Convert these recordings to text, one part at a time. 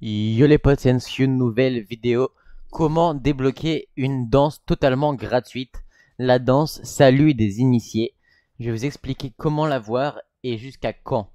Yo les potes, c'est une nouvelle vidéo. Comment débloquer une danse totalement gratuite La danse Salut des initiés. Je vais vous expliquer comment la voir et jusqu'à quand.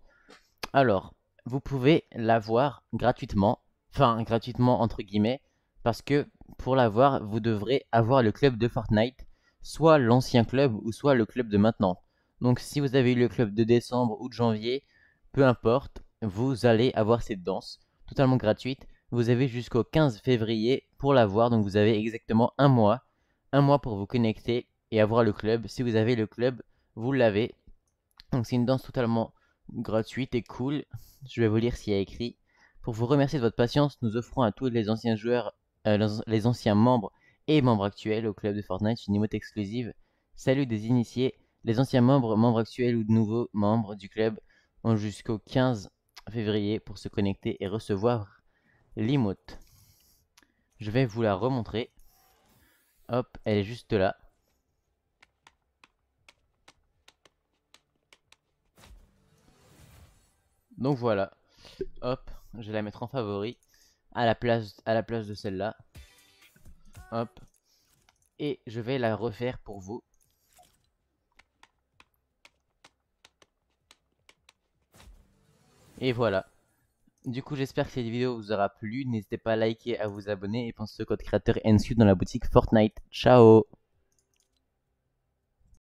Alors, vous pouvez la voir gratuitement. Enfin, gratuitement entre guillemets. Parce que pour la voir, vous devrez avoir le club de Fortnite. Soit l'ancien club ou soit le club de maintenant. Donc si vous avez eu le club de décembre ou de janvier, peu importe, vous allez avoir cette danse totalement gratuite. Vous avez jusqu'au 15 février pour l'avoir, donc vous avez exactement un mois. Un mois pour vous connecter et avoir le club. Si vous avez le club, vous l'avez. Donc c'est une danse totalement gratuite et cool. Je vais vous lire s'il y a écrit. Pour vous remercier de votre patience, nous offrons à tous les anciens joueurs, euh, les anciens membres et membres actuels au club de Fortnite une emote exclusive. Salut des initiés. Les anciens membres, membres actuels ou de nouveaux membres du club ont jusqu'au 15 février pour se connecter et recevoir l'emote. Je vais vous la remontrer. Hop, elle est juste là. Donc voilà. Hop, je vais la mettre en favori à la place, à la place de celle-là. Hop. Et je vais la refaire pour vous. Et voilà. Du coup, j'espère que cette vidéo vous aura plu. N'hésitez pas à liker, à vous abonner et pensez au code créateur NSU dans la boutique Fortnite. Ciao